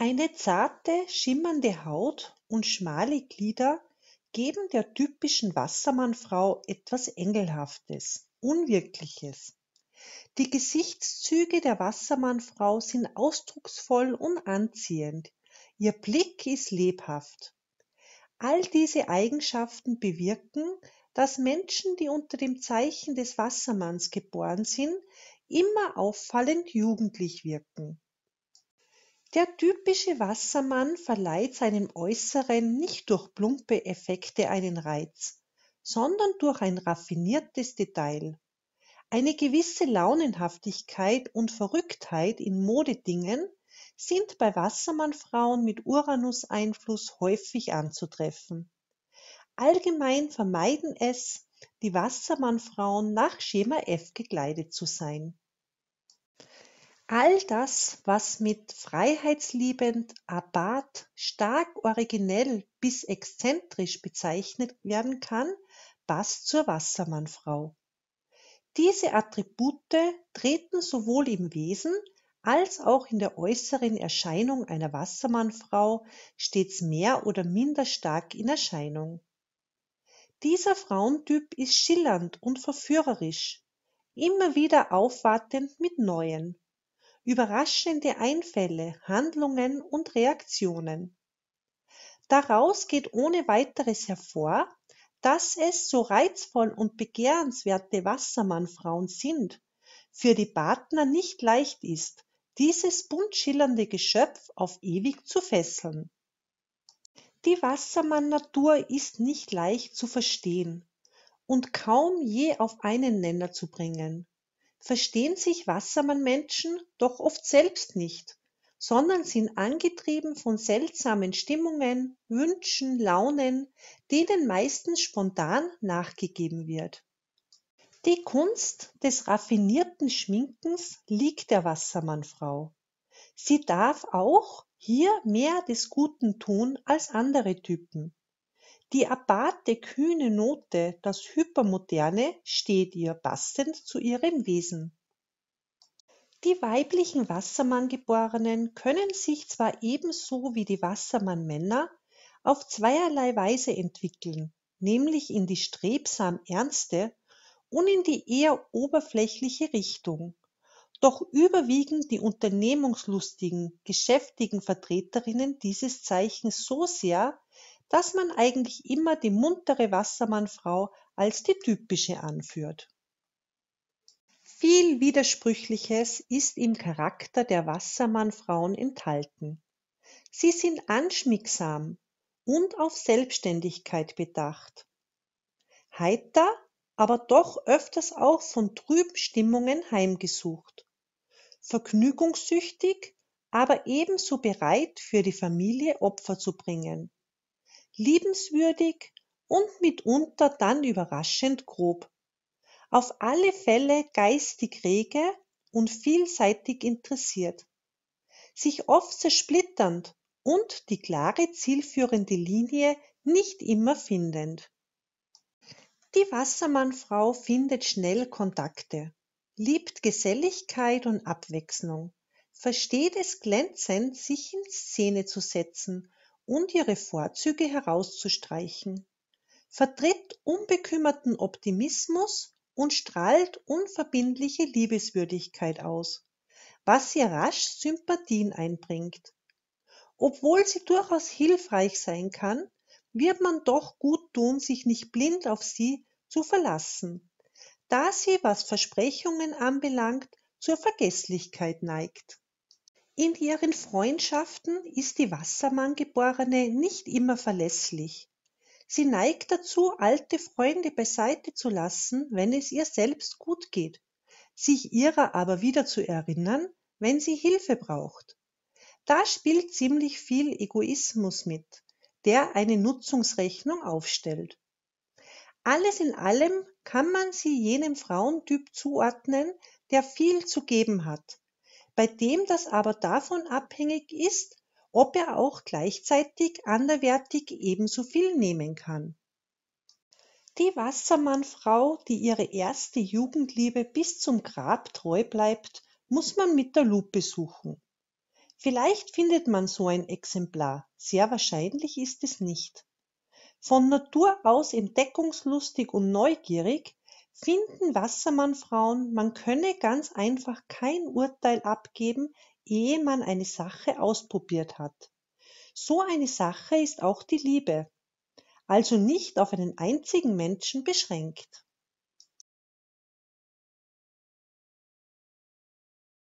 Eine zarte, schimmernde Haut und schmale Glieder geben der typischen Wassermannfrau etwas Engelhaftes, Unwirkliches. Die Gesichtszüge der Wassermannfrau sind ausdrucksvoll und anziehend. Ihr Blick ist lebhaft. All diese Eigenschaften bewirken, dass Menschen, die unter dem Zeichen des Wassermanns geboren sind, immer auffallend jugendlich wirken. Der typische Wassermann verleiht seinem Äußeren nicht durch plumpe Effekte einen Reiz, sondern durch ein raffiniertes Detail. Eine gewisse Launenhaftigkeit und Verrücktheit in Modedingen sind bei Wassermannfrauen mit Uranus-Einfluss häufig anzutreffen. Allgemein vermeiden es die Wassermannfrauen nach Schema F gekleidet zu sein. All das, was mit freiheitsliebend, abart, stark originell bis exzentrisch bezeichnet werden kann, passt zur Wassermannfrau. Diese Attribute treten sowohl im Wesen als auch in der äußeren Erscheinung einer Wassermannfrau stets mehr oder minder stark in Erscheinung. Dieser Frauentyp ist schillernd und verführerisch, immer wieder aufwartend mit Neuen überraschende Einfälle, Handlungen und Reaktionen. Daraus geht ohne weiteres hervor, dass es so reizvoll und begehrenswerte Wassermannfrauen sind, für die Partner nicht leicht ist, dieses bunt schillernde Geschöpf auf ewig zu fesseln. Die Wassermann-Natur ist nicht leicht zu verstehen und kaum je auf einen Nenner zu bringen verstehen sich Wassermannmenschen doch oft selbst nicht, sondern sind angetrieben von seltsamen Stimmungen, Wünschen, Launen, denen meistens spontan nachgegeben wird. Die Kunst des raffinierten Schminkens liegt der Wassermannfrau. Sie darf auch hier mehr des Guten tun als andere Typen. Die abate kühne Note, das Hypermoderne steht ihr passend zu ihrem Wesen. Die weiblichen Wassermann-Geborenen können sich zwar ebenso wie die Wassermann-Männer auf zweierlei Weise entwickeln, nämlich in die strebsam ernste und in die eher oberflächliche Richtung. Doch überwiegen die unternehmungslustigen, geschäftigen Vertreterinnen dieses Zeichens so sehr, dass man eigentlich immer die muntere Wassermannfrau als die typische anführt. Viel Widersprüchliches ist im Charakter der Wassermannfrauen enthalten. Sie sind anschmiegsam und auf Selbstständigkeit bedacht. Heiter, aber doch öfters auch von trüben Stimmungen heimgesucht. Vergnügungssüchtig, aber ebenso bereit, für die Familie Opfer zu bringen liebenswürdig und mitunter dann überraschend grob. Auf alle Fälle geistig rege und vielseitig interessiert. Sich oft zersplitternd und die klare zielführende Linie nicht immer findend. Die Wassermannfrau findet schnell Kontakte, liebt Geselligkeit und Abwechslung, versteht es glänzend, sich in Szene zu setzen und ihre Vorzüge herauszustreichen, vertritt unbekümmerten Optimismus und strahlt unverbindliche Liebeswürdigkeit aus, was ihr rasch Sympathien einbringt. Obwohl sie durchaus hilfreich sein kann, wird man doch gut tun, sich nicht blind auf sie zu verlassen, da sie, was Versprechungen anbelangt, zur Vergesslichkeit neigt. In ihren Freundschaften ist die Wassermanngeborene nicht immer verlässlich. Sie neigt dazu, alte Freunde beiseite zu lassen, wenn es ihr selbst gut geht, sich ihrer aber wieder zu erinnern, wenn sie Hilfe braucht. Da spielt ziemlich viel Egoismus mit, der eine Nutzungsrechnung aufstellt. Alles in allem kann man sie jenem Frauentyp zuordnen, der viel zu geben hat, bei dem das aber davon abhängig ist, ob er auch gleichzeitig anderwertig ebenso viel nehmen kann. Die Wassermannfrau, die ihre erste Jugendliebe bis zum Grab treu bleibt, muss man mit der Lupe suchen. Vielleicht findet man so ein Exemplar, sehr wahrscheinlich ist es nicht. Von Natur aus entdeckungslustig und neugierig finden Wassermannfrauen, man könne ganz einfach kein Urteil abgeben, ehe man eine Sache ausprobiert hat. So eine Sache ist auch die Liebe, also nicht auf einen einzigen Menschen beschränkt.